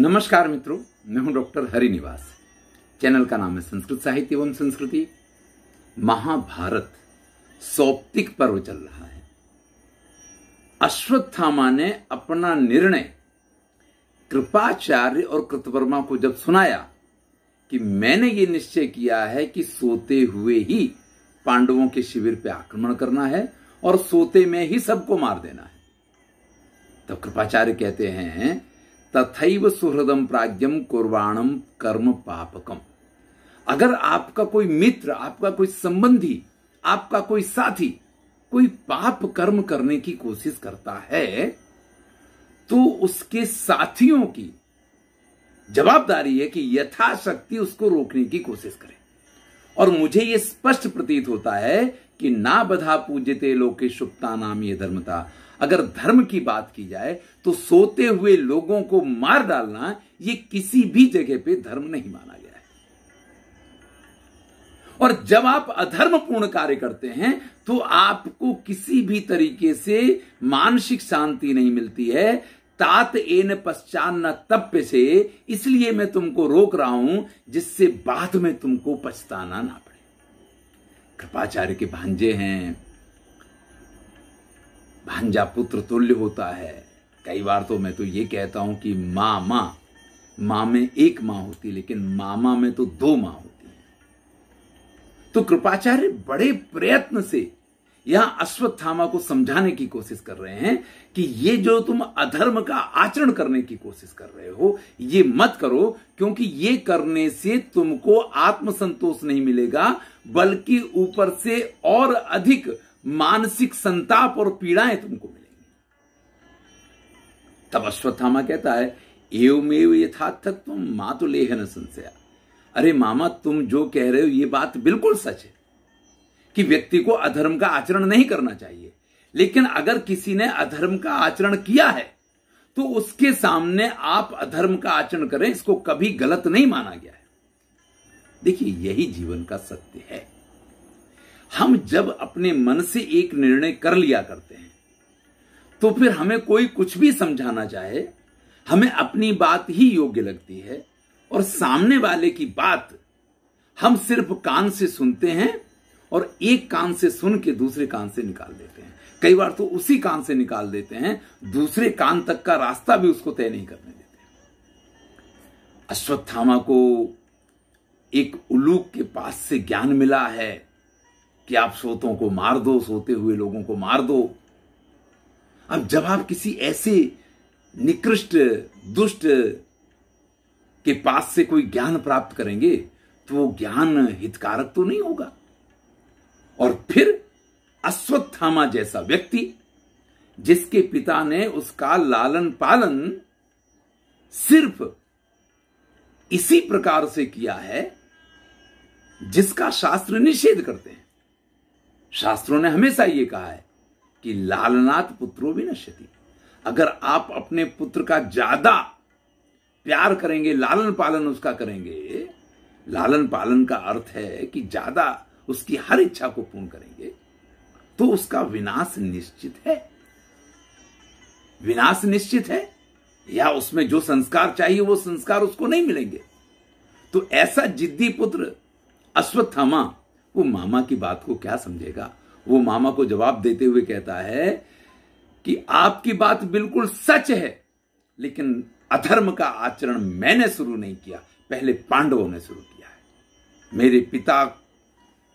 नमस्कार मित्रों मैं हूं डॉक्टर हरिनिवास चैनल का नाम है संस्कृत साहित्य एवं संस्कृति महाभारत सौप्तिक पर्व चल रहा है अश्वत्थामा ने अपना निर्णय कृपाचार्य और कृतवर्मा को जब सुनाया कि मैंने ये निश्चय किया है कि सोते हुए ही पांडवों के शिविर पर आक्रमण करना है और सोते में ही सबको मार देना है तब कृपाचार्य कहते हैं तथैव सुहृदम प्राज्ञम कुर्बाणम कर्म पापकम अगर आपका कोई मित्र आपका कोई संबंधी आपका कोई साथी कोई पाप कर्म करने की कोशिश करता है तो उसके साथियों की जवाबदारी है कि यथाशक्ति उसको रोकने की कोशिश करें और मुझे यह स्पष्ट प्रतीत होता है कि ना बधा पूज्यते लोके सुप्ता नाम ये धर्मता अगर धर्म की बात की जाए तो सोते हुए लोगों को मार डालना यह किसी भी जगह पे धर्म नहीं माना गया है और जब आप अधर्मपूर्ण कार्य करते हैं तो आपको किसी भी तरीके से मानसिक शांति नहीं मिलती है तात एन पश्चान न तप्य से इसलिए मैं तुमको रोक रहा हूं जिससे बाद में तुमको पछताना ना पड़े कृपाचार्य के भांजे हैं भांजा पुत्र तुल्य होता है कई बार तो मैं तो ये कहता हूं कि माँ माँ माँ में एक माँ होती लेकिन मामा में तो दो माँ होती है तो कृपाचार्य बड़े प्रयत्न से यह अश्वत्थामा को समझाने की कोशिश कर रहे हैं कि ये जो तुम अधर्म का आचरण करने की कोशिश कर रहे हो ये मत करो क्योंकि ये करने से तुमको आत्मसंतोष नहीं मिलेगा बल्कि ऊपर से और अधिक मानसिक संताप और पीड़ाएं तुमको मिलेंगी तब अश्वत्थामा कहता है एवमेव यथार्थक तुम माँ तो लेह न संशया अरे मामा तुम जो कह रहे हो ये बात बिल्कुल सच है कि व्यक्ति को अधर्म का आचरण नहीं करना चाहिए लेकिन अगर किसी ने अधर्म का आचरण किया है तो उसके सामने आप अधर्म का आचरण करें इसको कभी गलत नहीं माना गया है देखिए यही जीवन का सत्य है हम जब अपने मन से एक निर्णय कर लिया करते हैं तो फिर हमें कोई कुछ भी समझाना चाहे हमें अपनी बात ही योग्य लगती है और सामने वाले की बात हम सिर्फ कान से सुनते हैं और एक कान से सुन के दूसरे कान से निकाल देते हैं कई बार तो उसी कान से निकाल देते हैं दूसरे कान तक का रास्ता भी उसको तय नहीं करने देते अश्वत्थामा को एक उलूक के पास से ज्ञान मिला है कि आप सोतों को मार दो सोते हुए लोगों को मार दो अब जब आप किसी ऐसे निकृष्ट दुष्ट के पास से कोई ज्ञान प्राप्त करेंगे तो वो ज्ञान हितकारक तो नहीं होगा और फिर अश्वत्थामा जैसा व्यक्ति जिसके पिता ने उसका लालन पालन सिर्फ इसी प्रकार से किया है जिसका शास्त्र निषेध करते हैं शास्त्रों ने हमेशा ये कहा है कि लालनाथ पुत्रो भी नश्यति अगर आप अपने पुत्र का ज्यादा प्यार करेंगे लालन पालन उसका करेंगे लालन पालन का अर्थ है कि ज्यादा उसकी हर इच्छा को पूर्ण करेंगे तो उसका विनाश निश्चित है विनाश निश्चित है या उसमें जो संस्कार चाहिए वो संस्कार उसको नहीं मिलेंगे तो ऐसा जिद्दी पुत्र अश्वत्थामा वो मामा की बात को क्या समझेगा वो मामा को जवाब देते हुए कहता है कि आपकी बात बिल्कुल सच है लेकिन अधर्म का आचरण मैंने शुरू नहीं किया पहले पांडवों ने शुरू किया है मेरे पिता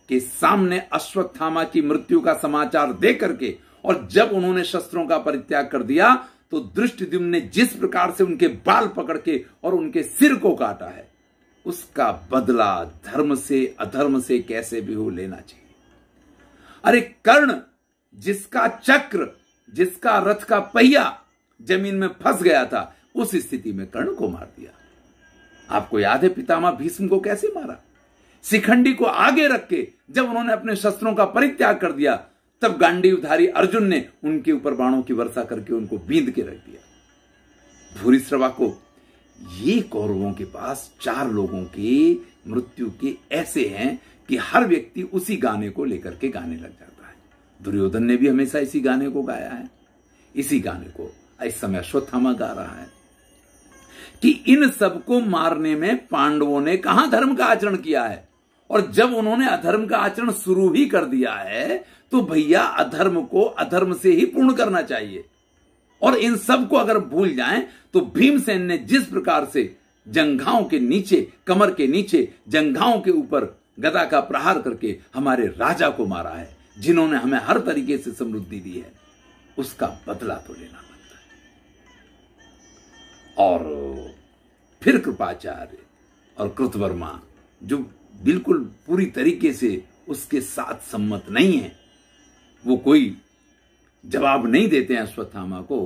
के सामने अश्वत्थामा की मृत्यु का समाचार दे करके और जब उन्होंने शस्त्रों का परित्याग कर दिया तो दृष्टि ने जिस प्रकार से उनके बाल पकड़ के और उनके सिर को काटा है उसका बदला धर्म से अधर्म से कैसे भी हो लेना चाहिए अरे कर्ण जिसका चक्र जिसका रथ का पहिया जमीन में फंस गया था उस स्थिति में कर्ण को मार दिया आपको याद है पितामा भीष्म को कैसे मारा शिखंडी को आगे रख के जब उन्होंने अपने शस्त्रों का परित्याग कर दिया तब उधारी अर्जुन ने उनके ऊपर बाणों की वर्षा करके उनको बींद के रख दिया भूरी श्रवा को ये कौरवों के पास चार लोगों की मृत्यु के ऐसे हैं कि हर व्यक्ति उसी गाने को लेकर के गाने लग जाता है दुर्योधन ने भी हमेशा इसी गाने को गाया है इसी गाने को इस समय अश्वत्थामा गा रहा है कि इन सबको मारने में पांडवों ने कहा धर्म का आचरण किया है और जब उन्होंने अधर्म का आचरण शुरू ही कर दिया है तो भैया अधर्म को अधर्म से ही पूर्ण करना चाहिए और इन सब को अगर भूल जाएं तो भीमसेन ने जिस प्रकार से जंघाओं के नीचे कमर के नीचे जंघाओं के ऊपर गदा का प्रहार करके हमारे राजा को मारा है जिन्होंने हमें हर तरीके से समृद्धि दी है उसका बदला तो लेना पड़ता है और फिर कृपाचार्य और कृतवर्मा जो बिल्कुल पूरी तरीके से उसके साथ सम्मत नहीं है वो कोई जवाब नहीं देते हैं अश्वत्थामा को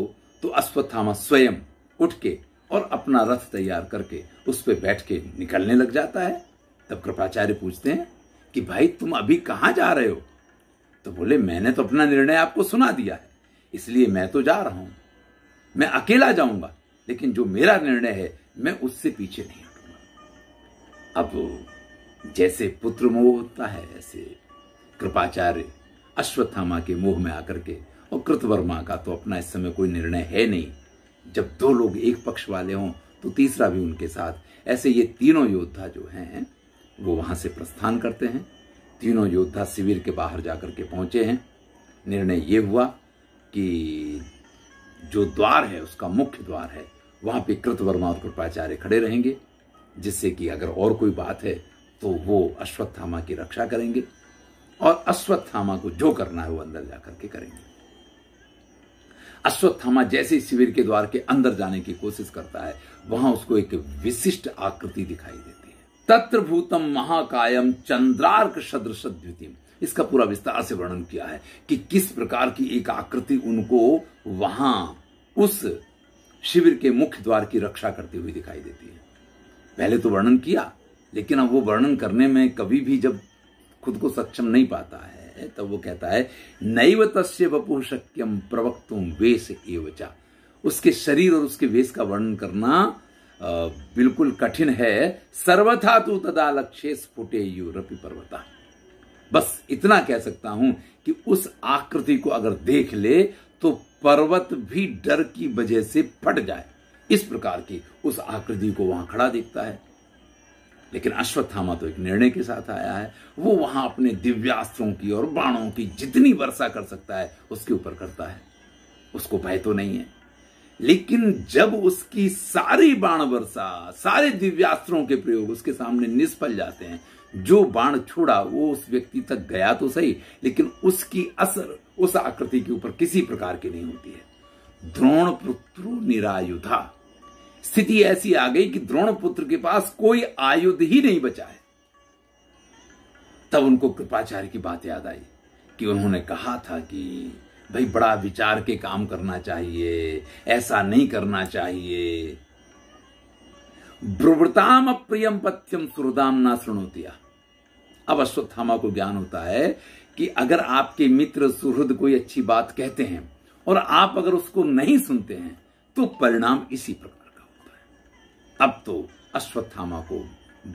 तो अश्वत्थामा स्वयं उठ के और अपना रथ तैयार करके उस पर बैठ के निकलने लग जाता है तब कृपाचार्य पूछते हैं कि भाई तुम अभी कहाँ जा रहे हो तो बोले मैंने तो अपना निर्णय आपको सुना दिया है इसलिए मैं तो जा रहा हूं मैं अकेला जाऊंगा लेकिन जो मेरा निर्णय है मैं उससे पीछे नहीं हटूंगा अब जैसे पुत्र मोह होता है ऐसे कृपाचार्य अश्वत्थामा के मोह में आकर के और कृतवर्मा का तो अपना इस समय कोई निर्णय है नहीं जब दो लोग एक पक्ष वाले हों तो तीसरा भी उनके साथ ऐसे ये तीनों योद्धा जो हैं वो वहाँ से प्रस्थान करते हैं तीनों योद्धा शिविर के बाहर जाकर के पहुँचे हैं निर्णय ये हुआ कि जो द्वार है उसका मुख्य द्वार है वहाँ पर कृतवर्मा और कृपाचार्य खड़े रहेंगे जिससे कि अगर और कोई बात है तो वो अश्वत्थामा की रक्षा करेंगे और अश्वत्थामा को जो करना है वो अंदर जा के करेंगे अश्वत्थामा जैसे शिविर के द्वार के अंदर जाने की कोशिश करता है वहां उसको एक विशिष्ट आकृति दिखाई देती है तत्र भूतम महाकायम चंद्रार्क सदृश द्वितीय इसका पूरा विस्तार से वर्णन किया है कि किस प्रकार की एक आकृति उनको वहां उस शिविर के मुख्य द्वार की रक्षा करती हुई दिखाई देती है पहले तो वर्णन किया लेकिन अब वो वर्णन करने में कभी भी जब खुद को सक्षम नहीं पाता है है तब वो कहता है नैव तस्य वपु शक्यम प्रवक्तुम वेश एवचा उसके शरीर और उसके वेश का वर्णन करना बिल्कुल कठिन है सर्वथा तू तदा लक्ष्य स्फुटे यू पर्वता बस इतना कह सकता हूं कि उस आकृति को अगर देख ले तो पर्वत भी डर की वजह से फट जाए इस प्रकार की उस आकृति को वहां खड़ा देखता है लेकिन अश्वत्थामा तो एक निर्णय के साथ आया है वो वहां अपने दिव्यास्त्रों की और बाणों की जितनी वर्षा कर सकता है उसके ऊपर करता है उसको भय तो नहीं है लेकिन जब उसकी सारी बाण वर्षा सारे दिव्यास्त्रों के प्रयोग उसके सामने निष्फल जाते हैं जो बाण छोड़ा वो उस व्यक्ति तक गया तो सही लेकिन उसकी असर उस आकृति के ऊपर किसी प्रकार की नहीं होती है द्रोण पुत्रो निरायुधा स्थिति ऐसी आ गई कि द्रोण पुत्र के पास कोई आयुध ही नहीं बचा है तब उनको कृपाचार्य की बात याद आई कि उन्होंने कहा था कि भाई बड़ा विचार के काम करना चाहिए ऐसा नहीं करना चाहिए ब्रुवृताम अप्रियम पथ्यम सुरदाम ना सुनोतिया अब अश्वत्थामा को ज्ञान होता है कि अगर आपके मित्र सुहृद कोई अच्छी बात कहते हैं और आप अगर उसको नहीं सुनते हैं तो परिणाम इसी प्रकार अब तो अश्वत्थामा को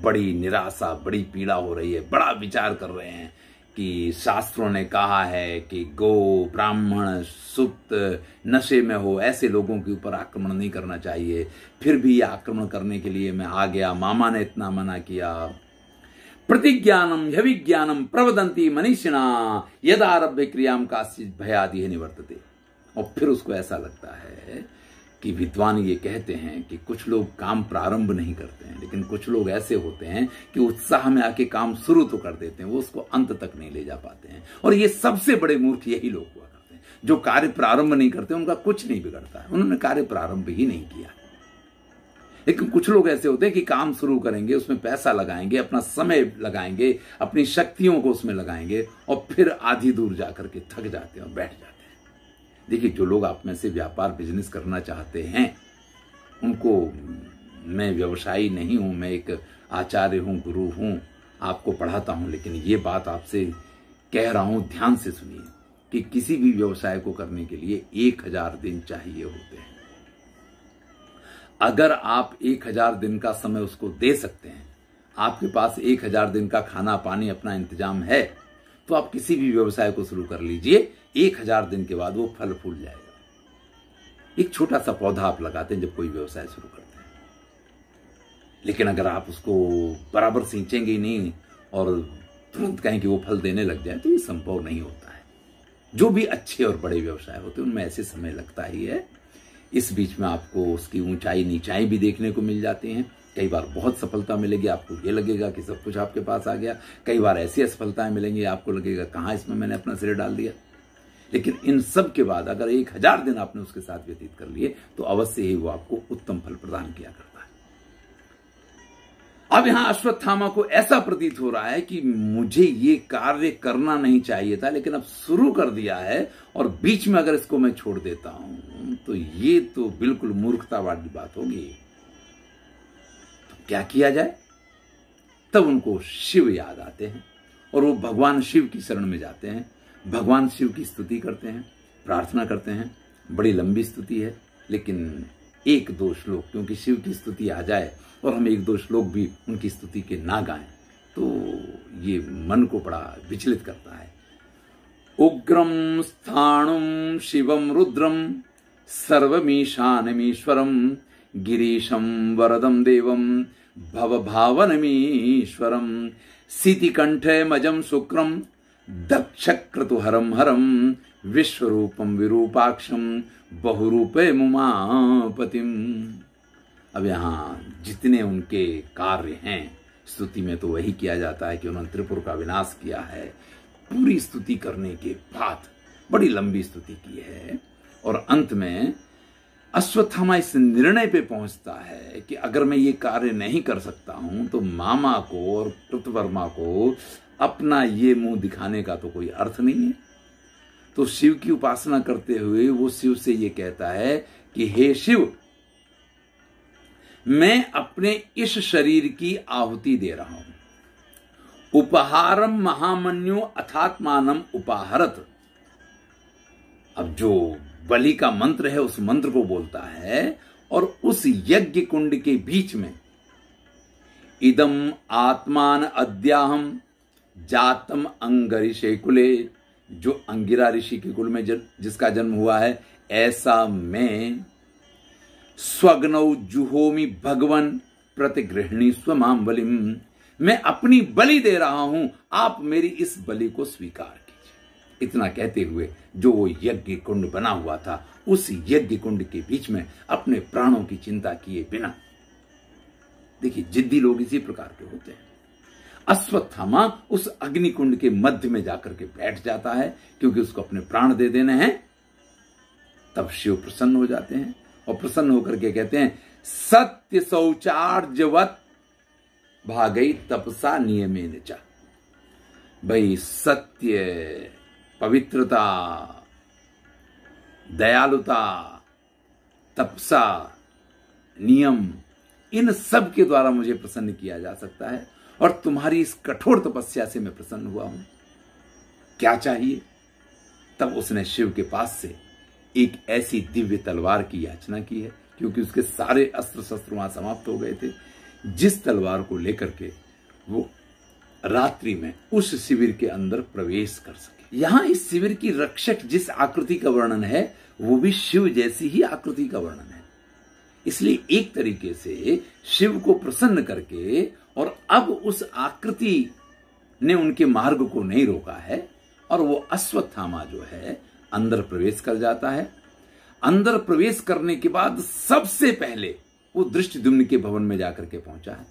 बड़ी निराशा बड़ी पीड़ा हो रही है बड़ा विचार कर रहे हैं कि शास्त्रों ने कहा है कि गो ब्राह्मण सुप्त नशे में हो ऐसे लोगों के ऊपर आक्रमण नहीं करना चाहिए फिर भी आक्रमण करने के लिए मैं आ गया मामा ने इतना मना किया प्रतिज्ञानम यविज्ञानम प्रवदंती मनीषिणा यदा आरभ्य क्रियाम का भयादि निवर्तते और फिर उसको ऐसा लगता है कि विद्वान ये कहते हैं कि कुछ लोग काम प्रारंभ नहीं करते हैं लेकिन कुछ लोग ऐसे होते हैं कि उत्साह में आके काम शुरू तो कर देते हैं वो उसको अंत तक नहीं ले जा पाते हैं और ये सबसे बड़े मूर्ख यही लोग हुआ करते हैं जो कार्य प्रारंभ नहीं करते उनका कुछ नहीं बिगड़ता है उन्होंने कार्य प्रारंभ ही नहीं किया लेकिन कुछ लोग ऐसे होते हैं कि काम शुरू करेंगे उसमें पैसा लगाएंगे अपना समय लगाएंगे अपनी शक्तियों को उसमें लगाएंगे और फिर आधी दूर जाकर के थक जाते हैं और बैठ जाते हैं देखिए जो लोग आप में से व्यापार बिजनेस करना चाहते हैं उनको मैं व्यवसायी नहीं हूँ मैं एक आचार्य हूँ गुरु हूँ आपको पढ़ाता हूँ लेकिन ये बात आपसे कह रहा हूँ ध्यान से सुनिए कि किसी भी व्यवसाय को करने के लिए एक हजार दिन चाहिए होते हैं अगर आप एक हजार दिन का समय उसको दे सकते हैं आपके पास एक हजार दिन का खाना पानी अपना इंतजाम है तो आप किसी भी व्यवसाय को शुरू कर लीजिए एक हजार दिन के बाद वो फल फूल जाएगा एक छोटा सा पौधा आप लगाते हैं जब कोई व्यवसाय शुरू करते हैं लेकिन अगर आप उसको बराबर सींचेंगे नहीं और तुरंत कहें कि वो फल देने लग जाए तो ये संभव नहीं होता है जो भी अच्छे और बड़े व्यवसाय होते हैं उनमें ऐसे समय लगता ही है इस बीच में आपको उसकी ऊंचाई नीचाई भी देखने को मिल जाती हैं कई बार बहुत सफलता मिलेगी आपको ये लगेगा कि सब कुछ आपके पास आ गया कई बार ऐसी असफलताएं मिलेंगी आपको लगेगा कहाँ इसमें मैंने अपना सिरे डाल दिया लेकिन इन सब के बाद अगर एक हजार दिन आपने उसके साथ व्यतीत कर लिए तो अवश्य ही वो आपको उत्तम फल प्रदान किया करता है अब यहां अश्वत्थामा को ऐसा प्रतीत हो रहा है कि मुझे ये कार्य करना नहीं चाहिए था लेकिन अब शुरू कर दिया है और बीच में अगर इसको मैं छोड़ देता हूं तो ये तो बिल्कुल मूर्खता वाली बात होगी तो क्या किया जाए तब उनको शिव याद आते हैं और वो भगवान शिव की शरण में जाते हैं भगवान शिव की स्तुति करते हैं प्रार्थना करते हैं बड़ी लंबी स्तुति है लेकिन एक दो श्लोक क्योंकि शिव की स्तुति आ जाए और हम एक दो श्लोक भी उनकी स्तुति के ना गाएं तो ये मन को बड़ा विचलित करता है उग्रम स्थाणुम शिवम रुद्रम सर्वमीशानमीश्वरम गिरीशम वरदम देवम भव सीति कंठ मजम शुक्रम दक्ष हरम हरं विरूपाक्षम बहु बहुरूपे मुमापतिम अब यहाँ जितने उनके कार्य हैं स्तुति में तो वही किया जाता है कि उन्होंने त्रिपुर का विनाश किया है पूरी स्तुति करने के बाद बड़ी लंबी स्तुति की है और अंत में अश्वत्थामा इस निर्णय पे पहुंचता है कि अगर मैं ये कार्य नहीं कर सकता हूं तो मामा को और कृतवर्मा को अपना ये मुंह दिखाने का तो कोई अर्थ नहीं है तो शिव की उपासना करते हुए वो शिव से ये कहता है कि हे शिव मैं अपने इस शरीर की आहुति दे रहा हूं उपहारम महामन्यु अथात्मानम उपाहरत अब जो बलि का मंत्र है उस मंत्र को बोलता है और उस यज्ञ कुंड के बीच में इदम आत्मान अद्याहम जातम अंग ऋषे कुले जो अंगिरा ऋषि के कुल में जिसका जन्म हुआ है ऐसा मैं स्वग्नौ जुहोमी भगवान प्रतिगृहिणी स्वमाम बलिम मैं अपनी बलि दे रहा हूं आप मेरी इस बलि को स्वीकार कीजिए इतना कहते हुए जो वो यज्ञ कुंड बना हुआ था उस यज्ञ कुंड के बीच में अपने प्राणों की चिंता किए बिना देखिए जिद्दी लोग इसी प्रकार के होते हैं अश्वत्थामा उस अग्निकुंड के मध्य में जाकर के बैठ जाता है क्योंकि उसको अपने प्राण दे देने हैं तब शिव प्रसन्न हो जाते हैं और प्रसन्न होकर के कहते हैं सत्य शौचार्यवत भागई तपसा नियमे नचा भाई सत्य पवित्रता दयालुता तपसा नियम इन सब के द्वारा मुझे प्रसन्न किया जा सकता है और तुम्हारी इस कठोर तपस्या से मैं प्रसन्न हुआ हूं क्या चाहिए तब उसने शिव के पास से एक ऐसी दिव्य तलवार की याचना की है क्योंकि उसके सारे अस्त्र शस्त्र वहां समाप्त हो गए थे जिस तलवार को लेकर के वो रात्रि में उस शिविर के अंदर प्रवेश कर सके यहां इस शिविर की रक्षक जिस आकृति का वर्णन है वो भी शिव जैसी ही आकृति का वर्णन है इसलिए एक तरीके से शिव को प्रसन्न करके और अब उस आकृति ने उनके मार्ग को नहीं रोका है और वो अश्वत्थामा जो है अंदर प्रवेश कर जाता है अंदर प्रवेश करने के बाद सबसे पहले वो दृष्टिदुम्न के भवन में जाकर के पहुंचा है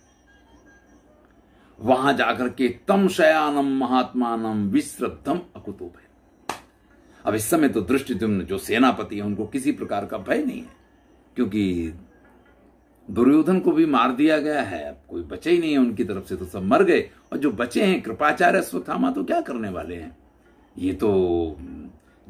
वहां जाकर के तम शयानम महात्मानम विश्रद्धम अकुतुभ भय अब इस समय तो दृष्टिदुम्न जो सेनापति है उनको किसी प्रकार का भय नहीं है क्योंकि दुर्योधन को भी मार दिया गया है अब कोई बचे ही नहीं है उनकी तरफ से तो सब मर गए और जो बचे हैं कृपाचार्य अश्वत्थामा तो क्या करने वाले हैं ये तो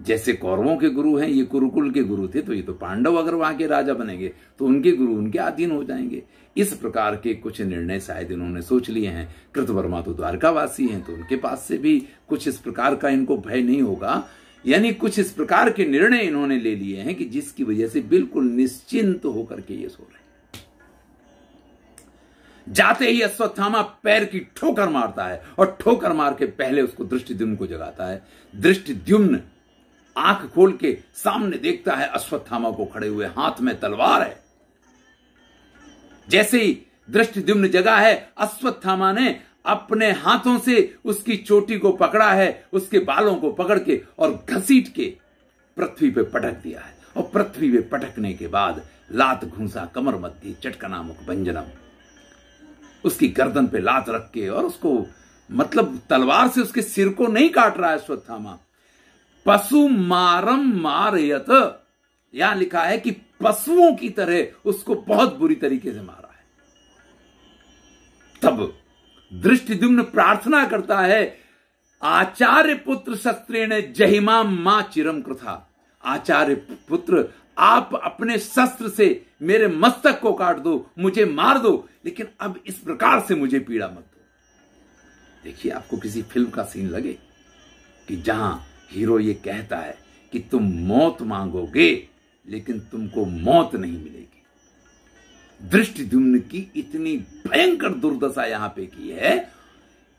जैसे कौरवों के गुरु हैं ये कुरुकुल के गुरु थे तो ये तो पांडव अगर वहां के राजा बनेंगे तो उनके गुरु उनके अधीन हो जाएंगे इस प्रकार के कुछ निर्णय शायद इन्होंने सोच लिए हैं कृतवर्मा तो द्वारकावासी हैं तो उनके पास से भी कुछ इस प्रकार का इनको भय नहीं होगा यानी कुछ इस प्रकार के निर्णय इन्होंने ले लिए हैं कि जिसकी वजह से बिल्कुल निश्चिंत होकर के ये सो रहे जाते ही अश्वत्थामा पैर की ठोकर मारता है और ठोकर मार के पहले उसको दृष्टिद्युम्न को जगाता है दृष्टिद्युम्न आंख खोल के सामने देखता है अश्वत्थामा को खड़े हुए हाथ में तलवार है जैसे ही दृष्टिद्युम्न जगा है अश्वत्थामा ने अपने हाथों से उसकी चोटी को पकड़ा है उसके बालों को पकड़ के और घसीट के पृथ्वी पे पटक दिया है और पृथ्वी पे पटकने के बाद लात घूसा कमर मध्य चटकना मुख बंजनम उसकी गर्दन पे लात रख के और उसको मतलब तलवार से उसके सिर को नहीं काट रहा है अश्वत्थामा पशु मारम मारयत यहां लिखा है कि पशुओं की तरह उसको बहुत बुरी तरीके से मारा है तब दृष्टिद्युम्न प्रार्थना करता है आचार्य पुत्र शस्त्रे ने जहिमा मां चिरम कृथा आचार्य पुत्र आप अपने शस्त्र से मेरे मस्तक को काट दो मुझे मार दो लेकिन अब इस प्रकार से मुझे पीड़ा मत दो देखिए आपको किसी फिल्म का सीन लगे कि जहां हीरो ये कहता है कि तुम मौत मांगोगे लेकिन तुमको मौत नहीं मिलेगी दुम्न की इतनी भयंकर दुर्दशा यहां पे की है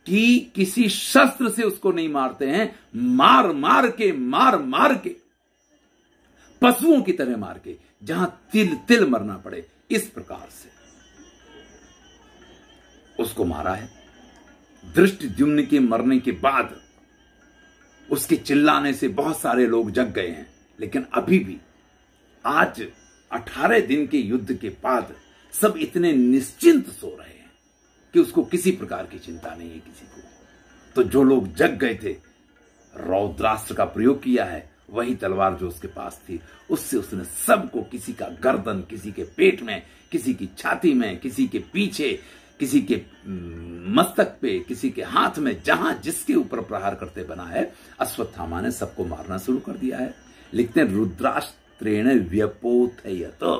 कि किसी शस्त्र से उसको नहीं मारते हैं मार मार के मार मार के पशुओं की तरह मार के जहां तिल तिल मरना पड़े इस प्रकार से उसको मारा है दृष्टि द्युम्न के मरने के बाद उसके चिल्लाने से बहुत सारे लोग जग गए हैं लेकिन अभी भी आज 18 दिन के युद्ध के बाद सब इतने निश्चिंत सो रहे हैं कि उसको किसी प्रकार की चिंता नहीं है किसी को तो जो लोग जग गए थे रौद्रास्त्र का प्रयोग किया है वही तलवार जो उसके पास थी उससे उसने सबको किसी का गर्दन किसी के पेट में किसी की छाती में किसी के पीछे किसी के मस्तक पे किसी के हाथ में जहां जिसके ऊपर प्रहार करते बना है अश्वत्थामा ने सबको मारना शुरू कर दिया है लिखते रुद्राष्ट्रेण रुद्रास्त्रेण तो।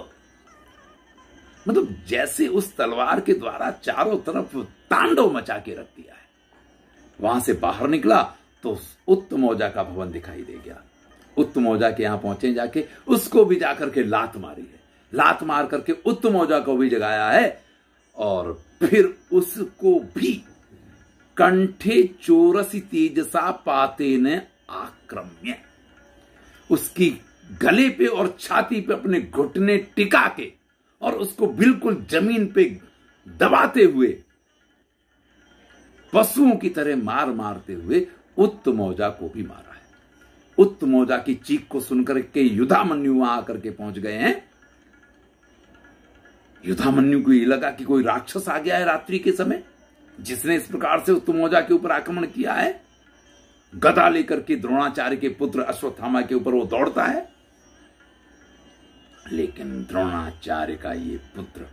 मतलब जैसे उस तलवार के द्वारा चारों तरफ तांडव मचा के रख दिया है वहां से बाहर निकला तो उत्तम ओजा का भवन दिखाई दे गया उत्तम ओझा के यहां पहुंचे जाके उसको भी जाकर के लात मारी है लात मार करके उत्तम ओझा को भी जगाया है और फिर उसको भी कंठे चोरसी तेजसा पाते ने आक्रम्य उसकी गले पे और छाती पे अपने घुटने टिका के और उसको बिल्कुल जमीन पे दबाते हुए पशुओं की तरह मार मारते हुए उत्तमौजा को भी मारा उत्तमोजा की चीख को सुनकर के युधामन्यु वहां आकर के पहुंच गए हैं युधामन्यु को यह लगा कि कोई राक्षस आ गया है रात्रि के समय जिसने इस प्रकार से उत्तमोजा के ऊपर आक्रमण किया है गदा लेकर के द्रोणाचार्य के पुत्र अश्वत्थामा के ऊपर वो दौड़ता है लेकिन द्रोणाचार्य का ये पुत्र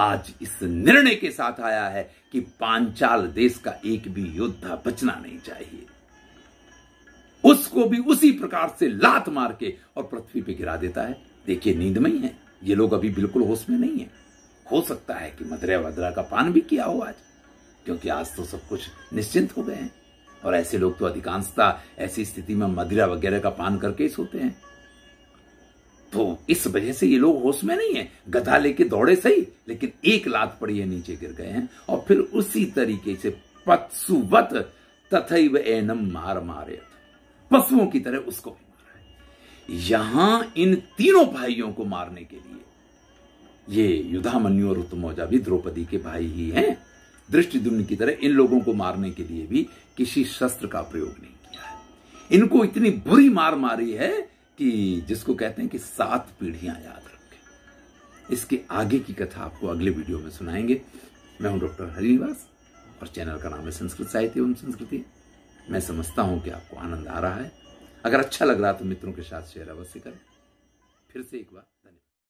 आज इस निर्णय के साथ आया है कि पांचाल देश का एक भी योद्धा बचना नहीं चाहिए उसको भी उसी प्रकार से लात मार के और पृथ्वी पे गिरा देता है देखिए नींद में ही है ये लोग अभी बिल्कुल होश में नहीं है हो सकता है कि मदरा वदरा का पान भी किया हो आज क्योंकि आज तो सब कुछ निश्चिंत हो गए हैं और ऐसे लोग तो अधिकांशता ऐसी स्थिति में मदिरा वगैरह का पान करके ही सोते हैं तो इस वजह से ये लोग होश में नहीं है गधा लेके दौड़े सही लेकिन एक लात पड़ी है नीचे गिर गए हैं और फिर उसी तरीके से पत्सुवत तथैव एनम मार मारे पशुओं की तरह उसको भी मारा है यहां इन तीनों भाइयों को मारने के लिए ये युद्धामन्यु और उत्तमौजा भी द्रौपदी के भाई ही हैं दृष्टिदुम्न की तरह इन लोगों को मारने के लिए भी किसी शस्त्र का प्रयोग नहीं किया है इनको इतनी बुरी मार मारी है कि जिसको कहते हैं कि सात पीढ़ियां याद रखें इसके आगे की कथा आपको अगले वीडियो में सुनाएंगे मैं हूं डॉक्टर हरिवास और चैनल का नाम है संस्कृत साहित्य एवं संस्कृति मैं समझता हूं कि आपको आनंद आ रहा है अगर अच्छा लग रहा है तो मित्रों के साथ शेयर अवश्य करें फिर से एक बार